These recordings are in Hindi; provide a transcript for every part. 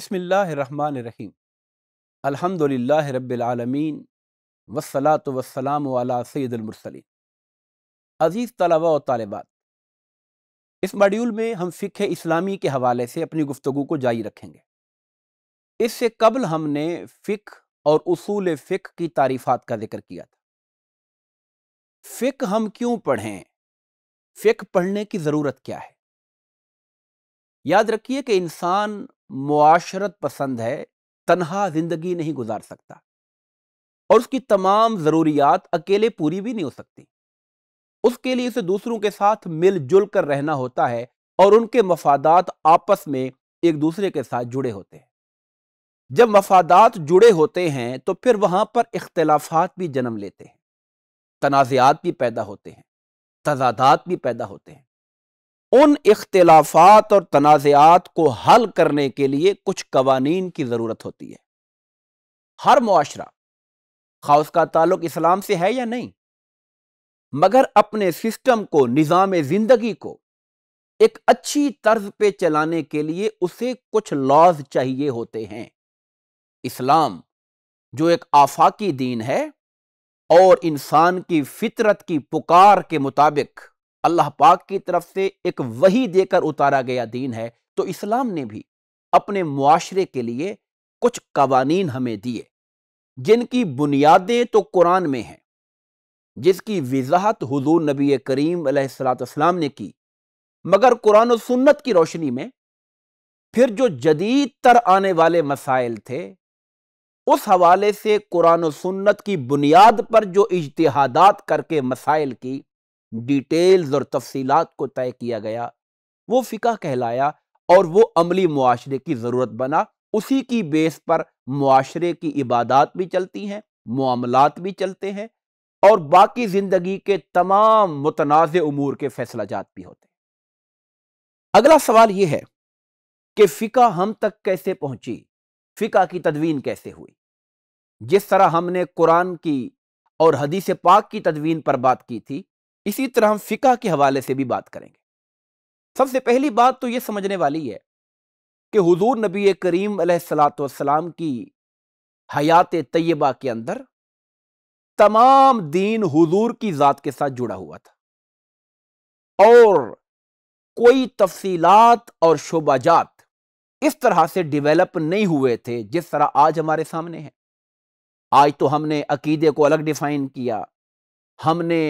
बसमीम अलहमदिल्ला रबालमीन वसलात वसलाम सैदुलमरसलिन अज़ीज़ तलबा और तालबात इस मॉड्यूल में हम फ़िक इस्लामी के हवाले से अपनी गुफ्तु को जारी रखेंगे इससे कबल हमने फ़िक और उसूल फ़िक की तारीफ़ात का जिक्र किया था फ़िक हम क्यों पढ़ें फ़िक पढ़ने की ज़रूरत क्या है याद रखिए कि इंसान मुआशरत पसंद है तनहा ज़िंदगी नहीं गुजार सकता और उसकी तमाम ज़रूरियात अकेले पूरी भी नहीं हो सकती उसके लिए उसे दूसरों के साथ मिलजुल कर रहना होता है और उनके मफादात आपस में एक दूसरे के साथ जुड़े होते हैं जब मफादात जुड़े होते हैं तो फिर वहाँ पर इख्तलाफात भी जन्म लेते हैं तनाज़ात भी पैदा होते हैं तजादात भी पैदा होते हैं उन इख्तलाफात और तनाज़ात को हल करने के लिए कुछ कवानीन की ज़रूरत होती है हर मुआरा खा उसका ताल्लुक इस्लाम से है या नहीं मगर अपने सिस्टम को निज़ाम ज़िंदगी को एक अच्छी तर्ज पे चलाने के लिए उसे कुछ लॉज चाहिए होते हैं इस्लाम जो एक आफाकी दीन है और इंसान की फितरत की पुकार के मुताबिक अल्लाह पाक की तरफ से एक वही देकर उतारा गया दीन है तो इस्लाम ने भी अपने मुआरे के लिए कुछ कवानीन हमें दिए जिनकी बुनियादें तो कुरान में हैं जिसकी वजाहत हजूर नबी करीम सलाम ने की मगर कुरान और सुन्नत की रोशनी में फिर जो जदीद तर आने वाले मसाइल थे उस हवाले से कुरान और सुन्नत की बुनियाद पर जो इजतहादात करके मसाइल की डिटेल्स और तफसीलात को तय किया गया वो फ़िका कहलाया और वो अमली मुआरे की ज़रूरत बना उसी की बेस पर मुआरे की इबादत भी चलती हैं मामलात भी चलते हैं और बाकी ज़िंदगी के तमाम मुतनाज़ अमूर के फैसला जात भी होते हैं अगला सवाल यह है कि फ़िका हम तक कैसे पहुंची फ़िका की तदवीन कैसे हुई जिस तरह हमने कुरान की और हदीस पाक की तदवीन पर बात की थी इसी तरह हम फ़िका के हवाले से भी बात करेंगे सबसे पहली बात तो यह समझने वाली है कि हुजूर नबी करीम सलाम की हयात तय्यबा के अंदर तमाम दीन हजूर की ज़ात के साथ जुड़ा हुआ था और कोई तफसीलात और शोबाजात इस तरह से डिवेलप नहीं हुए थे जिस तरह आज हमारे सामने है आज तो हमने अकीदे को अलग डिफाइन किया हमने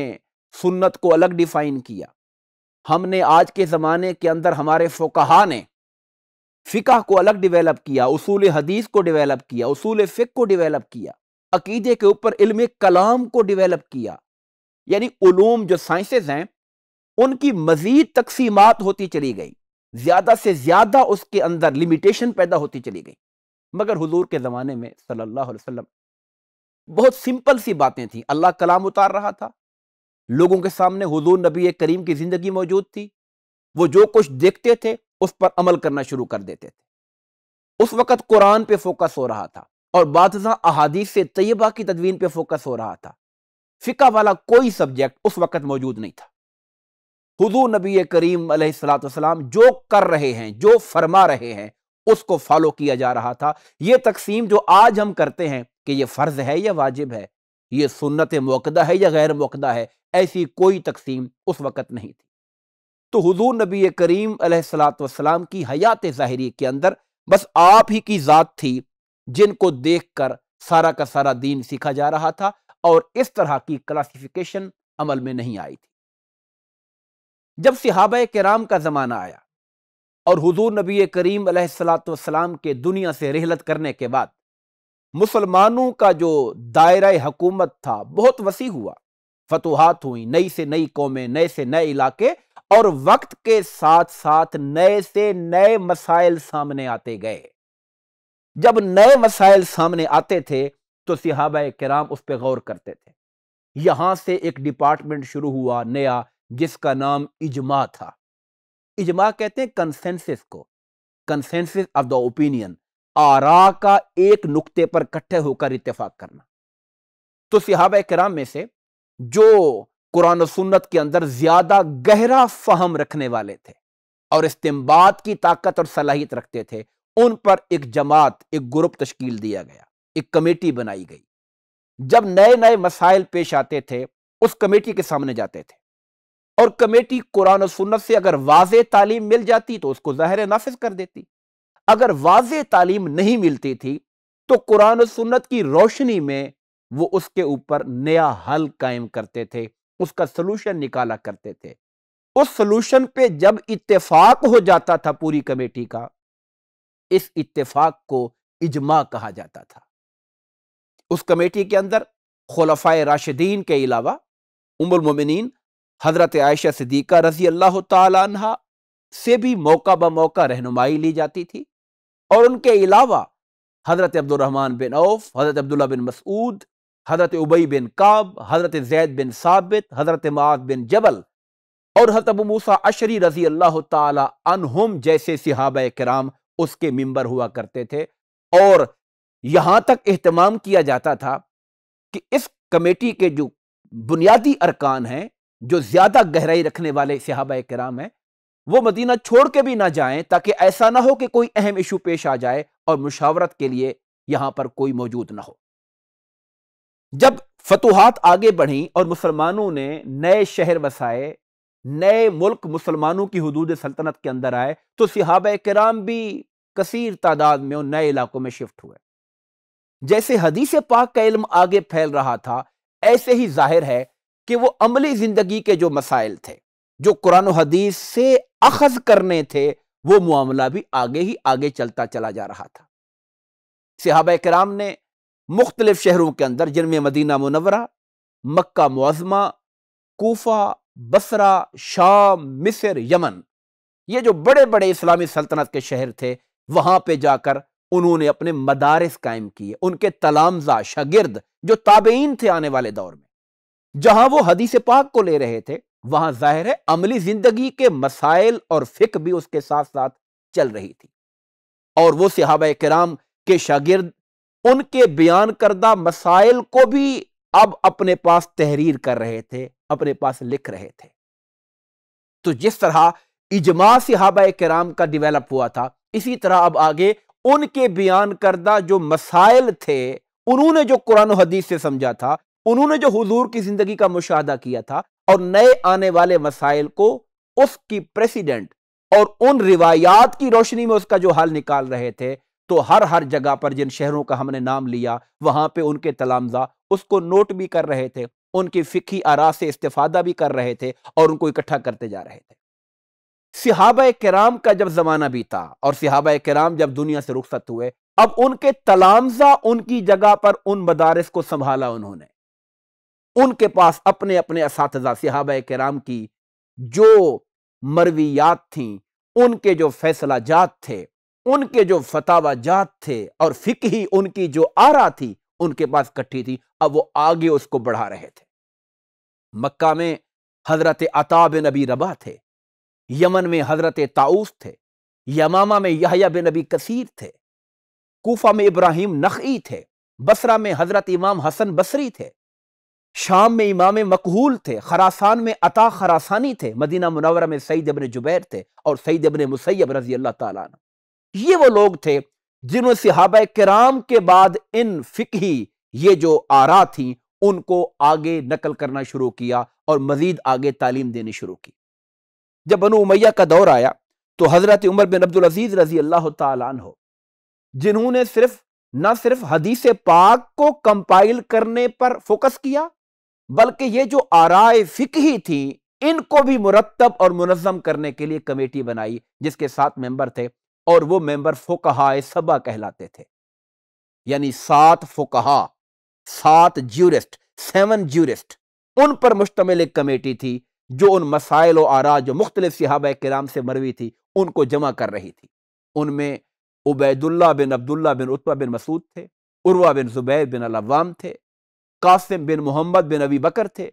सुन्नत को अलग डिफ़ाइन किया हमने आज के ज़माने के अंदर हमारे फोकहा ने फ़िका को अलग डिवेलप किया उसूल हदीस को डिवेलप किया उसूल फ़िक को डिवेलप किया अकीदे के ऊपर इल्म कलाम को डिवेलप किया यानी ूम जो साइंसेज हैं उनकी मज़ीद तकसीमत होती चली गई ज़्यादा से ज़्यादा उसके अंदर लिमिटेशन पैदा होती चली गई मगर हजूर के ज़माने में सल्ला वसलम बहुत सिंपल सी बातें थी अल्लाह कलाम उतार रहा था लोगों के सामने हुजूर नबी करीम की ज़िंदगी मौजूद थी वो जो कुछ देखते थे उस पर अमल करना शुरू कर देते थे उस वक़्त कुरान पे फोकस हो रहा था और बादशाह अहादीस से तयबा की तदवीन पे फोकस हो रहा था फ़िका वाला कोई सब्जेक्ट उस वक़्त मौजूद नहीं था हुजूर नबी करीम सलाम जो कर रहे हैं जो फरमा रहे हैं उसको फॉलो किया जा रहा था ये तकसीम जो आज हम करते हैं कि यह फ़र्ज़ है या वाजिब है ये सुन्नत मौकदा है या गैर मौकदा है ऐसी कोई तकसीम उस वक़्त नहीं थी तो हुजूर नबी करीम सलाम की हयात ज़ाहरी के अंदर बस आप ही की ज़ात थी जिनको देख कर सारा का सारा दीन सीखा जा रहा था और इस तरह की क्लासिफिकेशन अमल में नहीं आई थी जब सिहाब कराम का ज़माना आया और हुजूर नबी करीम सलाम के दुनिया से रहलत करने के बाद मुसलमानों का जो दायरा हकूमत था बहुत वसी हुआ फतुहात हुई नई से नई कौमें नए से नए इलाके और वक्त के साथ साथ नए से नए मसाइल सामने आते गए जब नए मसाइल सामने आते थे तो सिहाबा कराम उस पर गौर करते थे यहां से एक डिपार्टमेंट शुरू हुआ नया जिसका नाम इजमा था इजमा कहते हैं कंसेंसिस को कंसेंसिस ऑफ द ओपिनियन आरा का एक नुक्ते पर इकट्ठे होकर इतफाक करना तो सिहाबा कराम में से जो कुरान सुन्नत के अंदर ज़्यादा गहरा फहम रखने वाले थे और इस्तेमाल की ताकत और सलाहियत रखते थे उन पर एक जमात एक ग्रुप तश्कील दिया गया एक कमेटी बनाई गई जब नए नए मसाइल पेश आते थे उस कमेटी के सामने जाते थे और कमेटी कुरान और सुन्नत से अगर वाज तालीम मिल जाती तो उसको जहर नाफिज कर देती अगर वाज तालीम नहीं मिलती थी तो कुरान और सुन्नत की रोशनी में वो उसके ऊपर नया हल कायम करते थे उसका सलूशन निकाला करते थे उस सलूशन पे जब इत्तेफाक हो जाता था पूरी कमेटी का इस इत्तेफाक को इजमा कहा जाता था उस कमेटी के अंदर खलफा राशिदीन के अलावा उमुलमिन हज़रत आयशा सदीक़ा रजी अल्लाह तहा से भी मौका ब मौका रहनुमाई ली जाती थी और उनके अलावा हज़रत अब्दुलरहमान बिन औफ हज़रत अब्दुल्ला बिन मसूद हज़रत उबई बिन काब हज़रत जैद बिन साबित हज़रत माज बिन जबल और हज़रत अबू मूसा अशरी रजी अल्लाह तहम जैसे सिहाब कराम उसके मिंबर हुआ करते थे और यहाँ तक एहतमाम किया जाता था कि इस कमेटी के जो बुनियादी अरकान हैं जो ज़्यादा गहराई रखने वाले सिहाब कराम हैं वो मदीना छोड़ के भी ना जाएं ताकि ऐसा ना हो कि कोई अहम इशू पेश आ जाए और मुशावरत के लिए यहाँ पर कोई मौजूद ना हो जब फतुहात आगे बढ़ी और मुसलमानों ने नए शहर बसाए नए मुल्क मुसलमानों की हदूद सल्तनत के अंदर आए तो सिहाब कराम भी कसीर तादाद में और नए इलाकों में शिफ्ट हुए जैसे हदीस पाक का इल्म आगे फैल रहा था ऐसे ही जाहिर है कि वो अमली ज़िंदगी के जो मसाइल थे जो कुरान हदीस से अखज करने थे वो मामला भी आगे ही आगे चलता चला जा रहा था सिहाब कराम ने मुख्तलिफ शहरों के अंदर जिनमें मदीना मुनवरा मक्का मुआजमा कोफा बसरा शाम मिस्र यमन ये जो बड़े बड़े इस्लामी सल्तनत के शहर थे वहाँ पर जाकर उन्होंने अपने मदारस कायम किए उनके तलामजा शागिर्द जो ताबेन थे आने वाले दौर में जहाँ वो हदीस पाक को ले रहे थे वहाँ जाहिर है अमली ज़िंदगी के मसाइल और फ़िक भी उसके साथ साथ चल रही थी और वो सिहाब कराम के शागिर्द उनके बयान करदा मसाइल को भी अब अपने पास तहरीर कर रहे थे अपने पास लिख रहे थे तो जिस तरह इजमा सिहाबा कराम का डिवेलप हुआ था इसी तरह अब आगे उनके बयान करदा जो मसाइल थे उन्होंने जो कुरान हदीस से समझा था उन्होंने जो हुजूर की जिंदगी का मुशाह किया था और नए आने वाले मसाइल को उसकी प्रेसिडेंट और उन रिवायात की रोशनी में उसका जो हाल निकाल रहे थे तो हर हर जगह पर जिन शहरों का हमने नाम लिया वहां पे उनके तलामजा उसको नोट भी कर रहे थे उनकी फ़िकी आरा से इस्तेफादा भी कर रहे थे और उनको इकट्ठा करते जा रहे थे सिहाब कराम का जब ज़माना बीता और सिहाबा कराम जब दुनिया से रुखसत हुए अब उनके तलामजा उनकी जगह पर उन मदारस को संभाला उन्होंने उनके पास अपने अपने इस सिहाबा कराम की जो मरवियात थी उनके जो फैसला जात थे उनके जो फतावा जात थे और फिकही उनकी जो आरा थी उनके पास इकट्ठी थी अब वो आगे उसको बढ़ा रहे थे मक्का में हजरत अताब नबी रबा थे यमन में हजरत ताउस थे यमामा में यहया बिन नबी कसीर थे कोफा में इब्राहिम नखई थे बसरा में हजरत इमाम हसन बसरी थे शाम में इमाम मकहूल थे खरासान में अता खरासानी थे मदीना मुनवरा में सईद अबन जुबैर थे और सईद अबन मुसैब रजी अल्लाह तला ये वो लोग थे जिन्होंने सिहाब कराम के बाद इन फिकही ये जो आरा थी उनको आगे नकल करना शुरू किया और मजीद आगे तालीम देनी शुरू की जब बनु उमैया का दौर आया तो हज़रत उमर बिन अब्दुल अजीज़ रजी अल्लाह हो जिन्होंने सिर्फ न सिर्फ हदीस पाक को कंपाइल करने पर फोकस किया बल्कि ये जो आराय फिकही थी इनको भी मुरतब और मुनज़म करने के लिए कमेटी बनाई जिसके सात मेंबर थे और वो मेंबर फोकहा सबा कहलाते थे यानी सात फोकहा सात ज्यूरिस्ट सेवन ज्यूरिस्ट उन पर मुश्तमिल एक कमेटी थी जो उन मसाइल व आरा जो मुख्तलिफ सिहाब कराम से मरवी थी उनको जमा कर रही थी उनमें उबैदुल्ला बिन अब्दुल्ला बिन उत्बा बिन मसूद थे उर्वा बिन ज़ुबैर बिन अलवाम थे कासिम बिन मोहम्मद बिन अबी बकर थे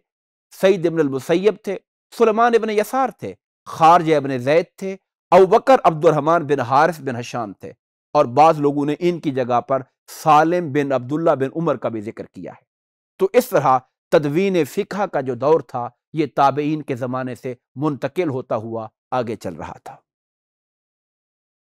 सईद इबन अलमुसैब थे सलमान इबन यसार थे खारज इबन जैद थे अबकर अब्दुलरहमान बिन हारिस बिन हशाम थे और बाद लोगों ने इनकी जगह पर सालिम बिन अब्दुल्ला बिन उमर का भी जिक्र किया है तो इस तरह तदवीन फ़िका का जो दौर था ये ताबेन के ज़माने से मुंतकिल होता हुआ आगे चल रहा था